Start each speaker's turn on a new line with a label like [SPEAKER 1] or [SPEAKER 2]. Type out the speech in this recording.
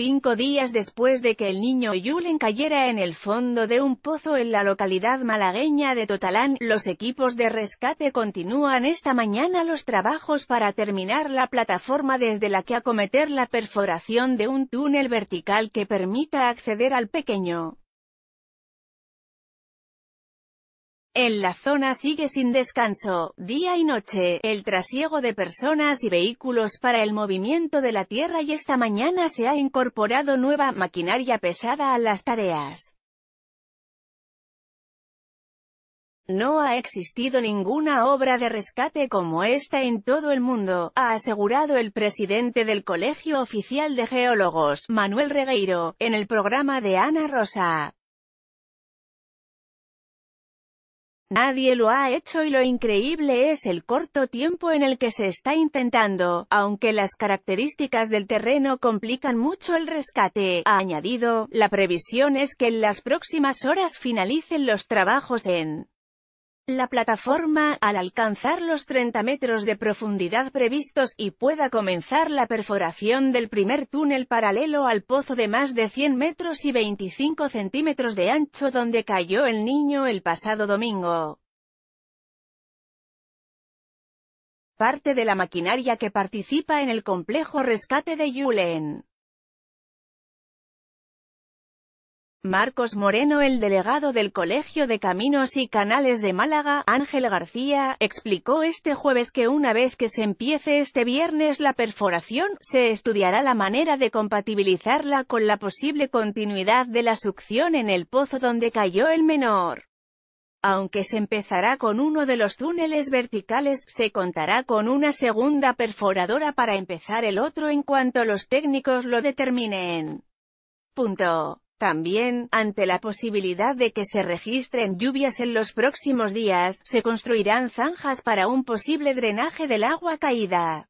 [SPEAKER 1] Cinco días después de que el niño Yulen cayera en el fondo de un pozo en la localidad malagueña de Totalán, los equipos de rescate continúan esta mañana los trabajos para terminar la plataforma desde la que acometer la perforación de un túnel vertical que permita acceder al pequeño. En la zona sigue sin descanso, día y noche, el trasiego de personas y vehículos para el movimiento de la tierra y esta mañana se ha incorporado nueva maquinaria pesada a las tareas. No ha existido ninguna obra de rescate como esta en todo el mundo, ha asegurado el presidente del Colegio Oficial de Geólogos, Manuel Regueiro, en el programa de Ana Rosa. Nadie lo ha hecho y lo increíble es el corto tiempo en el que se está intentando, aunque las características del terreno complican mucho el rescate, ha añadido. La previsión es que en las próximas horas finalicen los trabajos en la plataforma, al alcanzar los 30 metros de profundidad previstos, y pueda comenzar la perforación del primer túnel paralelo al pozo de más de 100 metros y 25 centímetros de ancho donde cayó el niño el pasado domingo. Parte de la maquinaria que participa en el complejo rescate de Yulen. Marcos Moreno el delegado del Colegio de Caminos y Canales de Málaga, Ángel García, explicó este jueves que una vez que se empiece este viernes la perforación, se estudiará la manera de compatibilizarla con la posible continuidad de la succión en el pozo donde cayó el menor. Aunque se empezará con uno de los túneles verticales, se contará con una segunda perforadora para empezar el otro en cuanto los técnicos lo determinen. Punto. También, ante la posibilidad de que se registren lluvias en los próximos días, se construirán zanjas para un posible drenaje del agua caída.